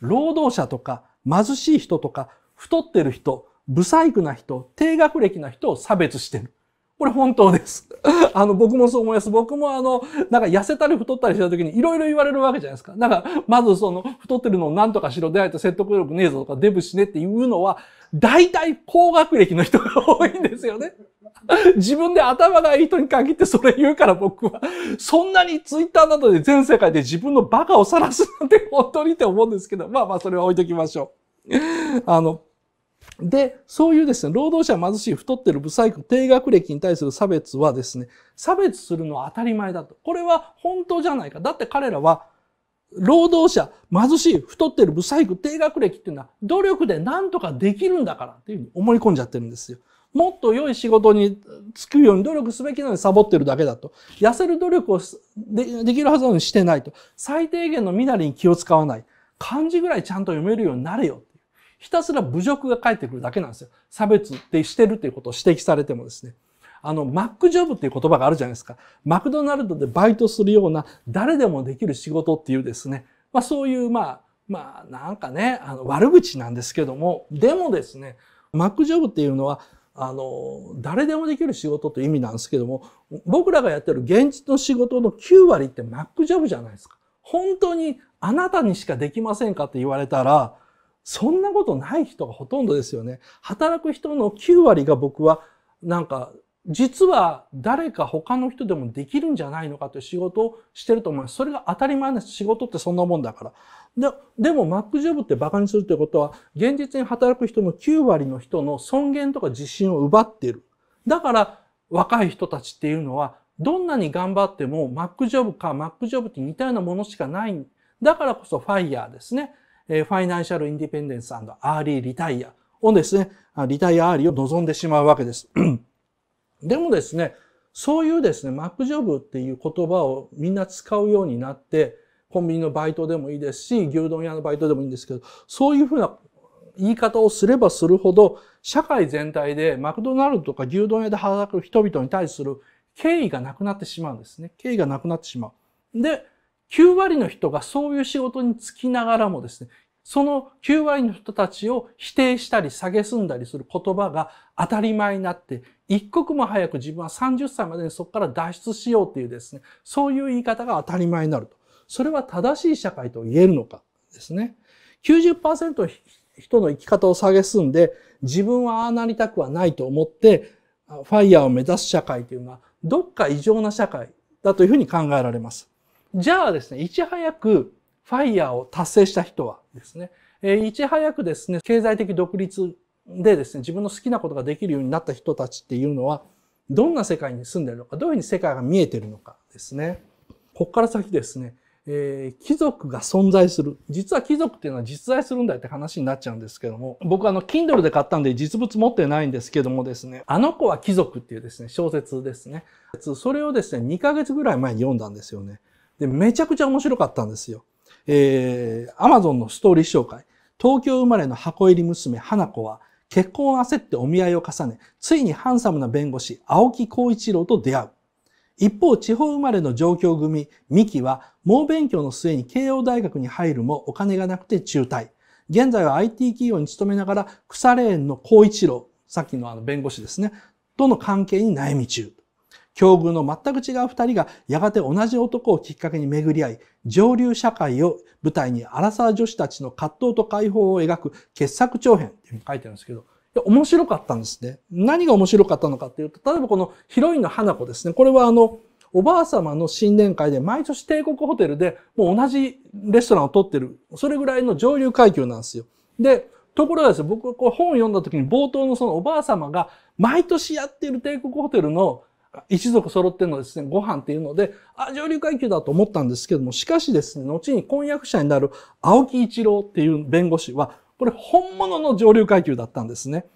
労働者とか貧しい人とか太ってる人、不細工な人、低学歴な人を差別してる。これ本当です。あの、僕もそう思います。僕もあの、なんか痩せたり太ったりした時にいろいろ言われるわけじゃないですか。なんか、まずその、太ってるのを何とかしろで会えた説得力ねえぞとか、デブしねっていうのは、大体高学歴の人が多いんですよね。自分で頭がいい人に限ってそれ言うから僕は、そんなにツイッターなどで全世界で自分のバカを晒すなんて本当にって思うんですけど、まあまあそれは置いときましょう。あの、で、そういうですね、労働者貧しい、太ってる、不細工、低学歴に対する差別はですね、差別するのは当たり前だと。これは本当じゃないか。だって彼らは、労働者、貧しい、太ってる、不細工、低学歴っていうのは、努力で何とかできるんだからっていうふうに思い込んじゃってるんですよ。もっと良い仕事に就くように努力すべきなのにサボってるだけだと。痩せる努力をできるはずなのにしてないと。最低限の身なりに気を使わない。漢字ぐらいちゃんと読めるようになれよ。ひたすら侮辱が返ってくるだけなんですよ。差別ってしてるということを指摘されてもですね。あの、マックジョブっていう言葉があるじゃないですか。マクドナルドでバイトするような誰でもできる仕事っていうですね。まあそういう、まあ、まあなんかね、あの悪口なんですけども、でもですね、マックジョブっていうのは、あの、誰でもできる仕事という意味なんですけども、僕らがやってる現実の仕事の9割ってマックジョブじゃないですか。本当にあなたにしかできませんかって言われたら、そんなことない人がほとんどですよね。働く人の9割が僕は、なんか、実は誰か他の人でもできるんじゃないのかという仕事をしてると思います。それが当たり前な仕事ってそんなもんだから。で、でもマックジョブって馬鹿にするということは、現実に働く人の9割の人の尊厳とか自信を奪っている。だから、若い人たちっていうのは、どんなに頑張ってもマックジョブかマックジョブって似たようなものしかない。だからこそファイヤーですね。えファイナンシャルインディペンデンスアーリーリタイアをですね、リタイアアーリーを望んでしまうわけです。でもですね、そういうですね、マックジョブっていう言葉をみんな使うようになって、コンビニのバイトでもいいですし、牛丼屋のバイトでもいいんですけど、そういうふうな言い方をすればするほど、社会全体でマクドナルドとか牛丼屋で働く人々に対する敬意がなくなってしまうんですね。敬意がなくなってしまう。で、9割の人がそういう仕事に就きながらもですね、その9割の人たちを否定したり、蔑んだりする言葉が当たり前になって、一刻も早く自分は30歳までにそこから脱出しようっていうですね、そういう言い方が当たり前になると。それは正しい社会と言えるのかですね。90%の人の生き方を蔑んで、自分はああなりたくはないと思って、ファイヤーを目指す社会というのは、どっか異常な社会だというふうに考えられます。じゃあですね、いち早くファイヤーを達成した人はですね、いち早くですね、経済的独立でですね、自分の好きなことができるようになった人たちっていうのは、どんな世界に住んでるのか、どういうふうに世界が見えてるのかですね。ここから先ですね、えー、貴族が存在する。実は貴族っていうのは実在するんだって話になっちゃうんですけども、僕はあの、Kindle で買ったんで実物持ってないんですけどもですね、あの子は貴族っていうですね、小説ですね。それをですね、2ヶ月ぐらい前に読んだんですよね。で、めちゃくちゃ面白かったんですよ。えー、Amazon のストーリー紹介。東京生まれの箱入り娘、花子は、結婚を焦ってお見合いを重ね、ついにハンサムな弁護士、青木光一郎と出会う。一方、地方生まれの上京組、三木は、猛勉強の末に慶応大学に入るもお金がなくて中退。現在は IT 企業に勤めながら、腐れンの光一郎、さっきのあの弁護士ですね、との関係に悩み中。境遇の全く違う二人がやがて同じ男をきっかけに巡り合い、上流社会を舞台にアラサー女子たちの葛藤と解放を描く傑作長編って書いてあるんですけど、面白かったんですね。何が面白かったのかっていうと、例えばこのヒロインの花子ですね。これはあの、おばあ様の新年会で毎年帝国ホテルでもう同じレストランを取ってる。それぐらいの上流階級なんですよ。で、ところがですね、僕こう本を読んだ時に冒頭のそのおばあ様が毎年やっている帝国ホテルの一族揃ってのですね、ご飯っていうので、あ、上流階級だと思ったんですけども、しかしですね、後に婚約者になる青木一郎っていう弁護士は、これ本物の上流階級だったんですね。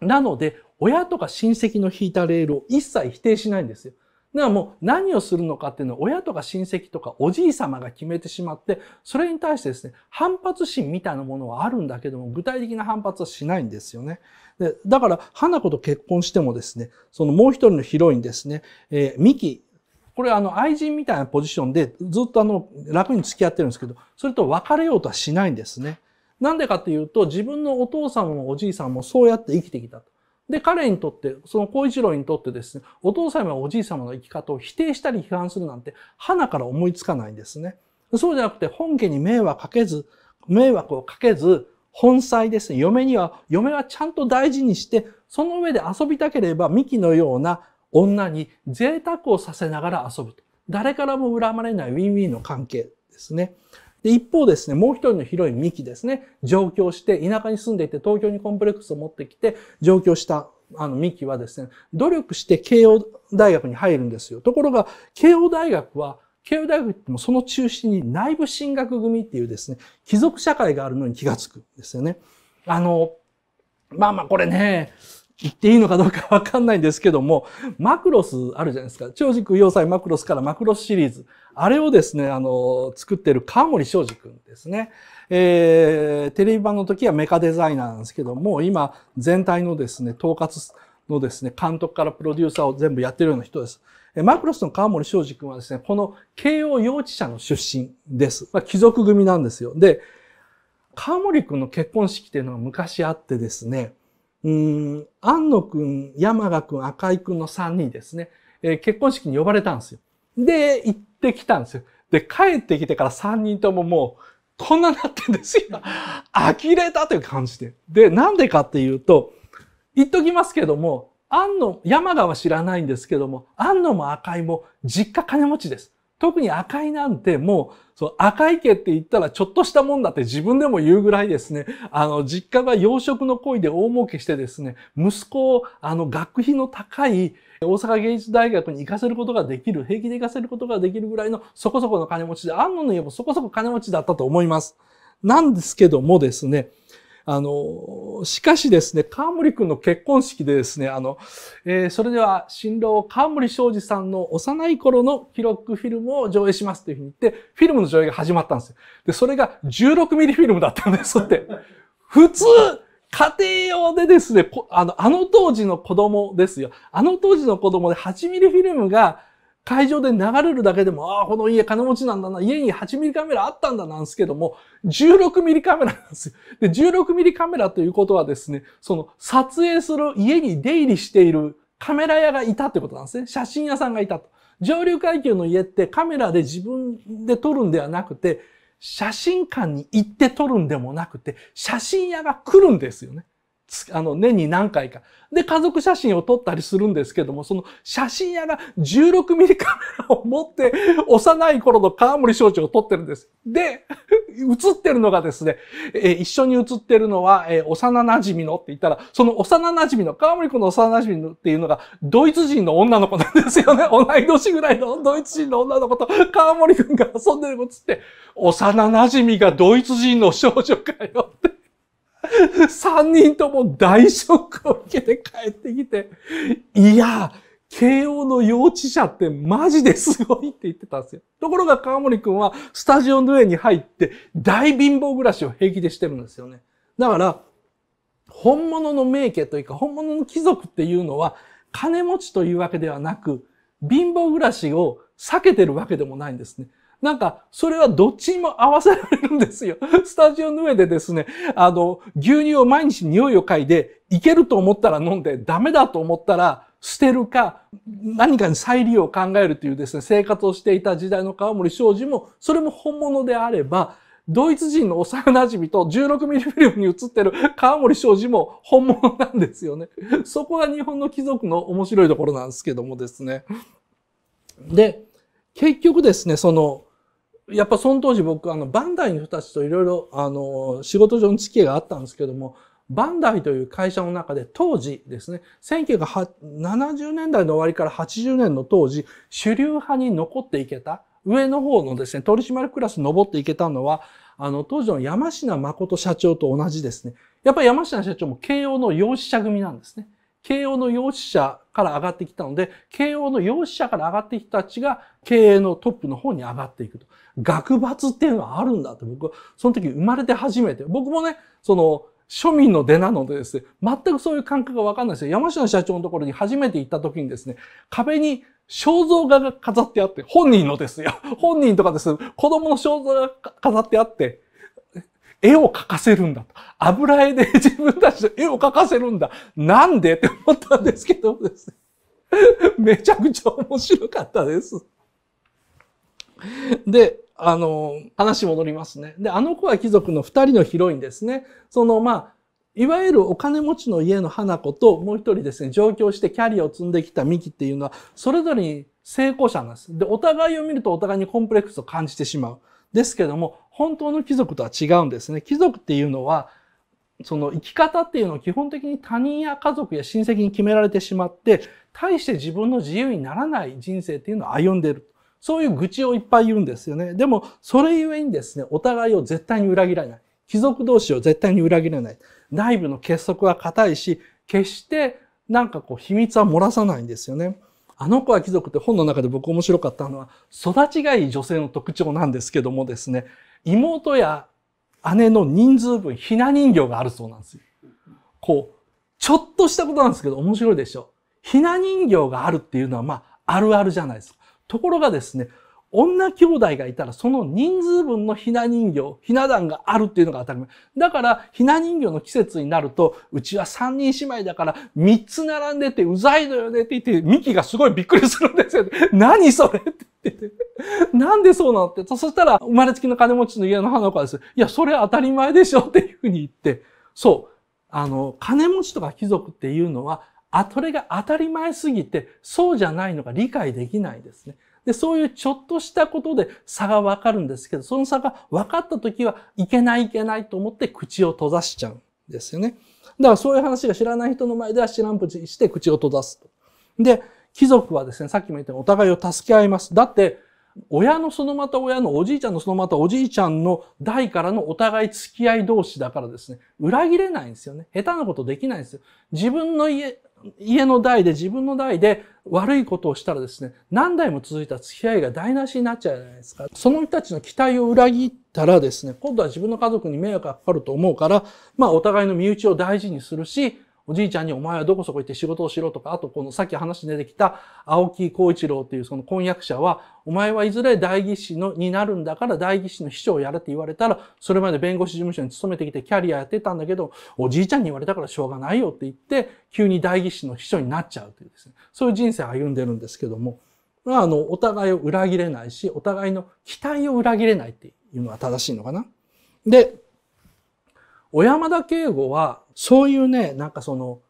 なので、親とか親戚の引いたレールを一切否定しないんですよ。だからもう何をするのかっていうのを親とか親戚とかおじい様が決めてしまって、それに対してですね、反発心みたいなものはあるんだけども、具体的な反発はしないんですよね。でだから、花子と結婚してもですね、そのもう一人のヒロインですね、えー、ミキ、これあの愛人みたいなポジションでずっとあの楽に付き合ってるんですけど、それと別れようとはしないんですね。なんでかっていうと、自分のお父さんもおじいさんもそうやって生きてきたと。で、彼にとって、その孝一郎にとってですね、お父様やおじい様の生き方を否定したり批判するなんて、花から思いつかないんですね。そうじゃなくて、本家に迷惑かけず、迷惑をかけず、本妻ですね。嫁には、嫁はちゃんと大事にして、その上で遊びたければ、ミキのような女に贅沢をさせながら遊ぶと。誰からも恨まれないウィンウィンの関係ですね。で、一方ですね、もう一人の広いミキですね、上京して、田舎に住んでいて東京にコンプレックスを持ってきて、上京したあの、ミキはですね、努力して慶応大学に入るんですよ。ところが、慶応大学は、慶応大学ってもその中心に内部進学組っていうですね、貴族社会があるのに気がつくんですよね。あの、まあまあこれね、言っていいのかどうかわかんないんですけども、マクロスあるじゃないですか。長軸要塞マクロスからマクロスシリーズ。あれをですね、あの、作ってる川森昌司くんですね。えー、テレビ版の時はメカデザイナーなんですけども、今、全体のですね、統括のですね、監督からプロデューサーを全部やってるような人です。マクロスの川森昌司君はですね、この慶応幼稚舎の出身です。まあ、貴族組なんですよ。で、川森君の結婚式っていうのが昔あってですね、うん、安野くん、山賀くん、赤井くんの3人ですね、えー、結婚式に呼ばれたんですよ。で、行ってきたんですよ。で、帰ってきてから3人とももう、こんななってんですよ。呆れたという感じで。で、なんでかっていうと、言っときますけども、安野、山賀は知らないんですけども、安野も赤井も実家金持ちです。特に赤いなんてもう、そう赤い毛って言ったらちょっとしたもんだって自分でも言うぐらいですね、あの、実家が養殖の恋で大儲けしてですね、息子をあの、学費の高い大阪芸術大学に行かせることができる、平気で行かせることができるぐらいのそこそこの金持ちで、安野の家もそこそこ金持ちだったと思います。なんですけどもですね、あの、しかしですね、川森くんの結婚式でですね、あの、えー、それでは、新郎川森昌司さんの幼い頃の記録フィルムを上映しますというふうに言って、フィルムの上映が始まったんですよ。で、それが16ミリフィルムだったんですって。普通、家庭用でですね、あの、あの当時の子供ですよ。あの当時の子供で8ミリフィルムが、会場で流れるだけでも、ああ、この家金持ちなんだな、家に8ミリカメラあったんだなんですけども、1 6ミリカメラなんですよ。で、1 6ミリカメラということはですね、その撮影する家に出入りしているカメラ屋がいたってことなんですね。写真屋さんがいたと。上流階級の家ってカメラで自分で撮るんではなくて、写真館に行って撮るんでもなくて、写真屋が来るんですよね。あの、年に何回か。で、家族写真を撮ったりするんですけども、その写真屋が16ミリカメラを持って、幼い頃の川森少女を撮ってるんです。で、写ってるのがですね、えー、一緒に写ってるのは、えー、幼馴染のって言ったら、その幼馴染の、川森君の幼馴染のっていうのが、ドイツ人の女の子なんですよね。同い年ぐらいのドイツ人の女の子と川森君が遊んでる映って、幼馴染がドイツ人の少女かよって。三人とも大ショックを受けて帰ってきて、いや、慶応の幼稚者ってマジですごいって言ってたんですよ。ところが川森くんはスタジオの上に入って大貧乏暮らしを平気でしてるんですよね。だから、本物の名家というか本物の貴族っていうのは金持ちというわけではなく、貧乏暮らしを避けてるわけでもないんですね。なんか、それはどっちにも合わせられるんですよ。スタジオの上でですね、あの、牛乳を毎日匂いを嗅いで、いけると思ったら飲んで、ダメだと思ったら、捨てるか、何かに再利用を考えるというですね、生活をしていた時代の川森昌司も、それも本物であれば、ドイツ人の幼馴染と1 6ミリフィルムに映ってる 川森昌司も本物なんですよね。そこが日本の貴族の面白いところなんですけどもですね。で、結局ですね、その、やっぱその当時僕、あの、バンダイの人たちといろいろ、あの、仕事上の付き合いがあったんですけども、バンダイという会社の中で当時ですね、1970年代の終わりから80年の当時、主流派に残っていけた、上の方のですね、取締クラス登っていけたのは、あの、当時の山科誠社長と同じですね。やっぱり山科社長も慶応の養子者組なんですね。慶応の養子者から上がってきたので、慶応の養子者から上がってきたちが、経営のトップの方に上がっていくと。学罰っていうのはあるんだって、僕、その時生まれて初めて。僕もね、その、庶民の出なのでですね、全くそういう感覚がわかんないですよ。山下社長のところに初めて行った時にですね、壁に肖像画が飾ってあって、本人のですよ。本人とかです、子供の肖像画が飾ってあって、絵を描かせるんだと。油絵で自分たちの絵を描かせるんだ。なんでって思ったんですけどですね。めちゃくちゃ面白かったです。で、あの、話戻りますね。で、あの子は貴族の二人のヒロインですね。その、まあ、いわゆるお金持ちの家の花子と、もう一人ですね、上京してキャリアを積んできたミキっていうのは、それぞれに成功者なんです。で、お互いを見るとお互いにコンプレックスを感じてしまう。ですけども、本当の貴族とは違うんですね。貴族っていうのは、その生き方っていうのを基本的に他人や家族や親戚に決められてしまって、対して自分の自由にならない人生っていうのを歩んでる。そういう愚痴をいっぱい言うんですよね。でも、それゆえにですね、お互いを絶対に裏切らない。貴族同士を絶対に裏切らない。内部の結束は固いし、決してなんかこう秘密は漏らさないんですよね。あの子は貴族って本の中で僕面白かったのは、育ちがいい女性の特徴なんですけどもですね、妹や姉の人数分ひな人形があるそうなんですよ。こう、ちょっとしたことなんですけど面白いでしょ。ひな人形があるっていうのは、まあ、あるあるじゃないですか。ところがですね、女兄弟がいたらその人数分のひな人形、ひな壇があるっていうのが当たり前。だからひな人形の季節になると、うちは三人姉妹だから三つ並んでてうざいのよねって言って、ミキがすごいびっくりするんですよ、何それって言ってて。なんでそうなのって。そしたら生まれつきの金持ちの家の花子ですいや、それ当たり前でしょっていうふうに言って。そう。あの、金持ちとか貴族っていうのは、あ、それが当たり前すぎて、そうじゃないのが理解できないですね。で、そういうちょっとしたことで差がわかるんですけど、その差が分かった時はいけないいけないと思って口を閉ざしちゃうんですよね。だからそういう話が知らない人の前では知らんぷちして口を閉ざすと。で、貴族はですね、さっきも言ったようにお互いを助け合います。だって、親のそのまた親のおじいちゃんのそのまたおじいちゃんの代からのお互い付き合い同士だからですね、裏切れないんですよね。下手なことできないんですよ。自分の家、家の代で、自分の代で悪いことをしたらですね、何代も続いた付き合いが台無しになっちゃうじゃないですか。その人たちの期待を裏切ったらですね、今度は自分の家族に迷惑がかかると思うから、まあお互いの身内を大事にするし、おじいちゃんにお前はどこそこ行って仕事をしろとか、あとこのさっき話に出てきた青木光一郎っていうその婚約者は、お前はいずれ代議士のになるんだから代議士の秘書をやれって言われたら、それまで弁護士事務所に勤めてきてキャリアやってたんだけど、おじいちゃんに言われたからしょうがないよって言って、急に代議士の秘書になっちゃうというですね、そういう人生を歩んでるんですけども、まあ、あの、お互いを裏切れないし、お互いの期待を裏切れないっていうのは正しいのかな。で、小山田圭吾はそういうね、なんかその、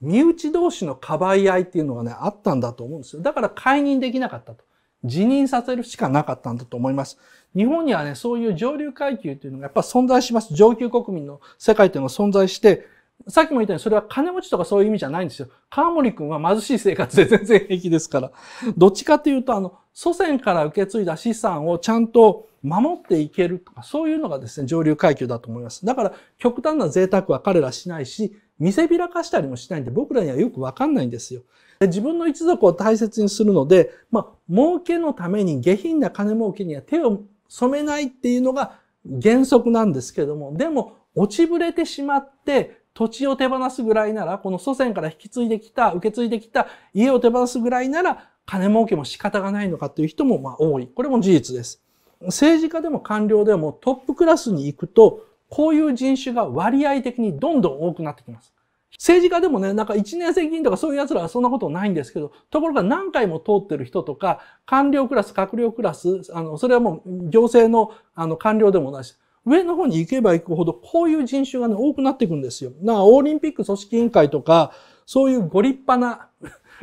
身内同士のかばい合いっていうのがね、あったんだと思うんですよ。だから解任できなかったと。辞任させるしかなかったんだと思います。日本にはね、そういう上流階級っていうのがやっぱ存在します。上級国民の世界っていうのが存在して、さっきも言ったようにそれは金持ちとかそういう意味じゃないんですよ。川森くんは貧しい生活で 全然平気ですから。どっちかっていうと、あの、祖先から受け継いだ資産をちゃんと守っていけるとか、そういうのがですね、上流階級だと思います。だから、極端な贅沢は彼らしないし、見せびらかしたりもしないんで、僕らにはよくわかんないんですよ。で自分の一族を大切にするので、まあ、儲けのために下品な金儲けには手を染めないっていうのが原則なんですけども、でも、落ちぶれてしまって、土地を手放すぐらいなら、この祖先から引き継いできた、受け継いできた家を手放すぐらいなら、金儲けも仕方がないのかという人もまあ多い。これも事実です。政治家でも官僚でもトップクラスに行くと、こういう人種が割合的にどんどん多くなってきます。政治家でもね、なんか一年生議員とかそういう奴らはそんなことないんですけど、ところが何回も通ってる人とか、官僚クラス、閣僚クラス、あの、それはもう行政の、あの、官僚でもいし、上の方に行けば行くほど、こういう人種がね、多くなっていくんですよ。なオリンピック組織委員会とか、そういうご立派な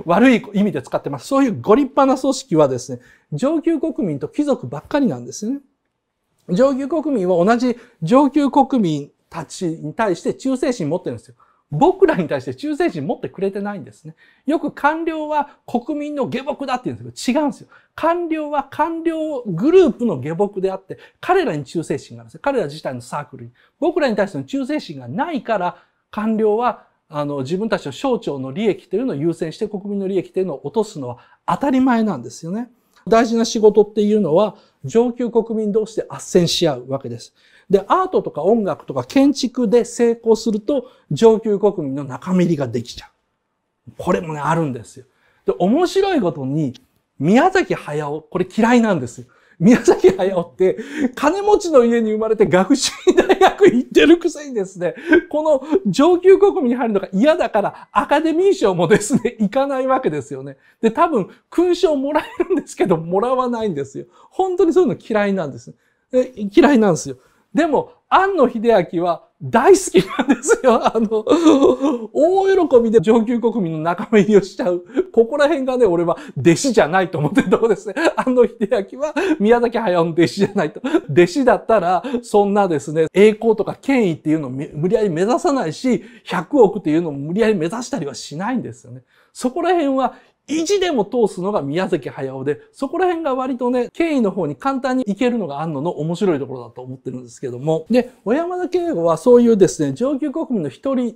悪い意味で使ってます。そういうご立派な組織はですね、上級国民と貴族ばっかりなんですね。上級国民は同じ上級国民たちに対して忠誠心持ってるんですよ。僕らに対して忠誠心持ってくれてないんですね。よく官僚は国民の下僕だって言うんですけど、違うんですよ。官僚は官僚グループの下僕であって、彼らに忠誠心があるんですよ。彼ら自体のサークルに。僕らに対しての忠誠心がないから、官僚はあの、自分たちの省庁の利益というのを優先して国民の利益というのを落とすのは当たり前なんですよね。大事な仕事っていうのは上級国民同士で斡旋し合うわけです。で、アートとか音楽とか建築で成功すると上級国民の中身入りができちゃう。これもね、あるんですよ。で、面白いことに宮崎駿、これ嫌いなんですよ。宮崎駿って、金持ちの家に生まれて学習大学行ってるくせにですね、この上級国民に入るのが嫌だから、アカデミー賞もですね、行かないわけですよね。で、多分、勲章もらえるんですけど、もらわないんですよ。本当にそういうの嫌いなんです。嫌いなんですよ。でも、庵野秀明は大好きなんですよ。あの、大喜びで上級国民の仲間入りをしちゃう。ここら辺がね、俺は弟子じゃないと思ってるとこですね。庵野秀明は宮崎駿の弟子じゃないと。弟子だったら、そんなですね、栄光とか権威っていうのを無理やり目指さないし、100億っていうのを無理やり目指したりはしないんですよね。そこら辺は意地でも通すのが宮崎駿で、そこら辺が割とね、経緯の方に簡単にいけるのが安野の面白いところだと思ってるんですけども。で、小山田圭吾はそういうですね、上級国民の一人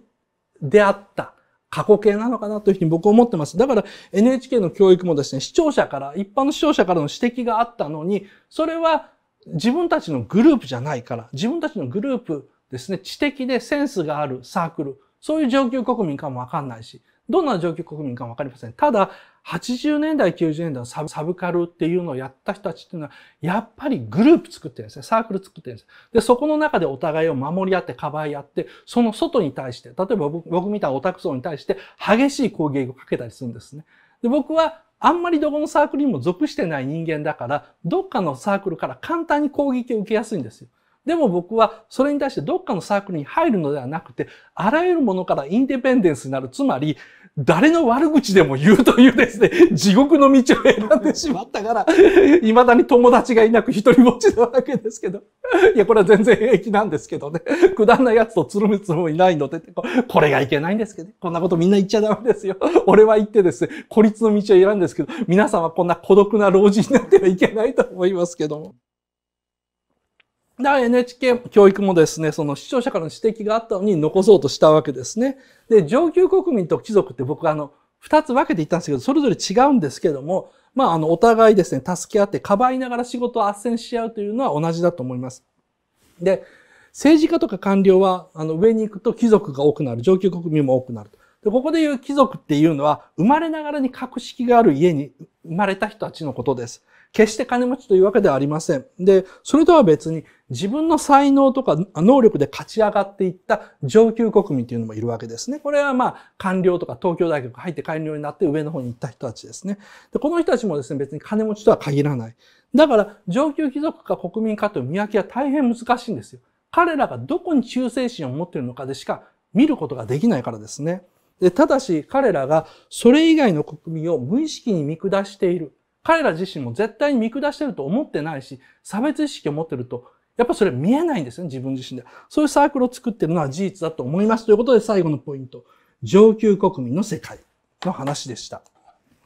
であった。過去形なのかなというふうに僕は思ってます。だから NHK の教育もですね、視聴者から、一般の視聴者からの指摘があったのに、それは自分たちのグループじゃないから、自分たちのグループですね、知的でセンスがあるサークル、そういう上級国民かもわかんないし、どんな状況国民かわかりません。ただ、80年代、90年代のサブサブカルっていうのをやった人たちっていうのは、やっぱりグループ作ってるんですね。サークル作ってるんです。で、そこの中でお互いを守り合って、かばい合って、その外に対して、例えば僕みたいなオタク層に対して激しい攻撃をかけたりするんですね。で、僕はあんまりどこのサークルにも属してない人間だから、どっかのサークルから簡単に攻撃を受けやすいんですよ。でも僕はそれに対してどっかのサークルに入るのではなくて、あらゆるものからインディペンデンスになる。つまり、誰の悪口でも言うというですね、地獄の道を選んでしまったから、未だに友達がいなく一人ぼっちなわけですけど。いや、これは全然平気なんですけどね。くだんなや奴とつるむつるもいないので、これがいけないんですけどね。こんなことみんな言っちゃダメですよ。俺は言ってですね、孤立の道を選んですけど、皆さんはこんな孤独な老人になってはいけないと思いますけども。だから NHK 教育もですね、その視聴者からの指摘があったのに残そうとしたわけですね。で、上級国民と貴族って僕はあの、二つ分けていたんですけど、それぞれ違うんですけども、まあ、あの、お互いですね、助け合って、かばいながら仕事を斡旋し合うというのは同じだと思います。で、政治家とか官僚は、あの、上に行くと貴族が多くなる、上級国民も多くなる。で、ここで言う貴族っていうのは、生まれながらに格式がある家に生まれた人たちのことです。決して金持ちというわけではありません。で、それとは別に自分の才能とか能力で勝ち上がっていった上級国民というのもいるわけですね。これはまあ官僚とか東京大学入って官僚になって上の方に行った人たちですね。で、この人たちもですね、別に金持ちとは限らない。だから上級貴族か国民かという見分けは大変難しいんですよ。彼らがどこに忠誠心を持っているのかでしか見ることができないからですね。でただし彼らがそれ以外の国民を無意識に見下している。彼ら自身も絶対に見下してると思ってないし、差別意識を持ってると、やっぱそれ見えないんですね、自分自身で。そういうサークルを作ってるのは事実だと思います。ということで最後のポイント。上級国民の世界の話でした。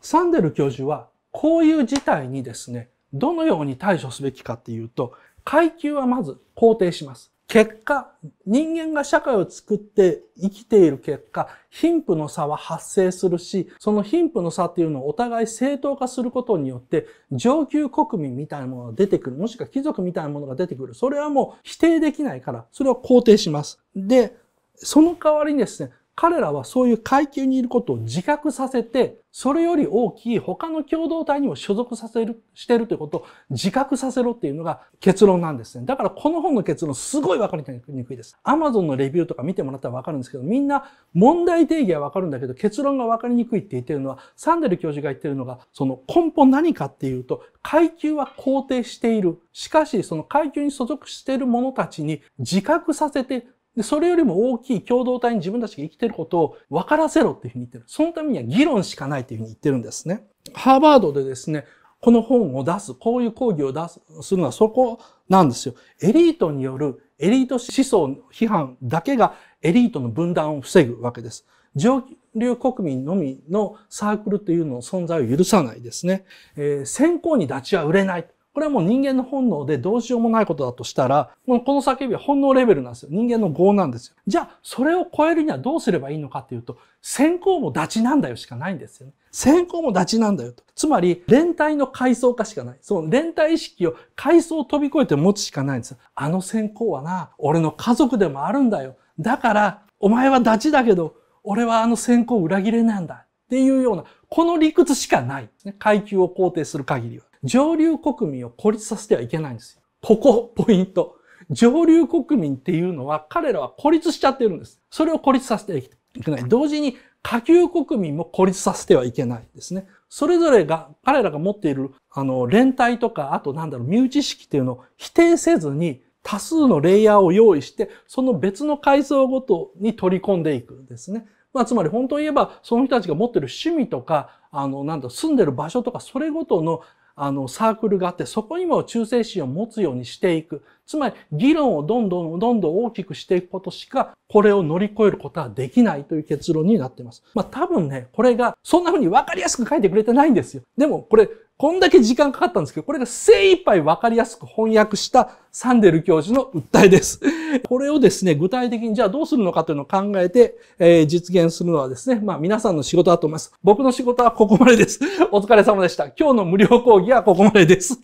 サンデル教授は、こういう事態にですね、どのように対処すべきかっていうと、階級はまず肯定します。結果、人間が社会を作って生きている結果、貧富の差は発生するし、その貧富の差っていうのをお互い正当化することによって、上級国民みたいなものが出てくる、もしくは貴族みたいなものが出てくる。それはもう否定できないから、それは肯定します。で、その代わりにですね、彼らはそういう階級にいることを自覚させて、それより大きい他の共同体にも所属させる、してるということを自覚させろっていうのが結論なんですね。だからこの本の結論すごいわかりにくいです。Amazon のレビューとか見てもらったらわかるんですけど、みんな問題定義はわかるんだけど結論がわかりにくいって言ってるのは、サンデル教授が言ってるのが、その根本何かっていうと、階級は肯定している。しかし、その階級に所属している者たちに自覚させて、で、それよりも大きい共同体に自分たちが生きてることを分からせろっていうふうに言ってる。そのためには議論しかないというふうに言ってるんですね。ハーバードでですね、この本を出す、こういう講義を出す、するのはそこなんですよ。エリートによるエリート思想批判だけがエリートの分断を防ぐわけです。上流国民のみのサークルというのの存在を許さないですね。えー、先行に立ちは売れない。これはもう人間の本能でどうしようもないことだとしたら、この叫びは本能レベルなんですよ。人間の業なんですよ。じゃあ、それを超えるにはどうすればいいのかっていうと、先行も立ちなんだよしかないんですよね。先行も立ちなんだよと。つまり、連帯の階層化しかない。その連帯意識を階層を飛び越えて持つしかないんですよ。あの先行はな、俺の家族でもあるんだよ。だから、お前は立ちだけど、俺はあの先行裏切れなんだ。っていうような、この理屈しかない。階級を肯定する限りは。上流国民を孤立させてはいけないんですよ。ここ、ポイント。上流国民っていうのは彼らは孤立しちゃってるんです。それを孤立させてはいけない。同時に下級国民も孤立させてはいけないですね。それぞれが、彼らが持っている、あの、連帯とか、あとなんだろう、身内意識っていうのを否定せずに、多数のレイヤーを用意して、その別の階層ごとに取り込んでいくんですね。まあ、つまり本当に言えば、その人たちが持ってる趣味とか、あの、なんだ、住んでる場所とか、それごとのあの、サークルがあって、そこにも忠誠心を持つようにしていく。つまり、議論をどんどんどんどん大きくしていくことしか、これを乗り越えることはできないという結論になっています。まあ、多分ね、これが、そんな風に分かりやすく書いてくれてないんですよ。でも、これ、こんだけ時間かかったんですけど、これが精一杯わかりやすく翻訳したサンデル教授の訴えです。これをですね、具体的にじゃあどうするのかというのを考えて、えー、実現するのはですね、まあ皆さんの仕事だと思います。僕の仕事はここまでです。お疲れ様でした。今日の無料講義はここまでです。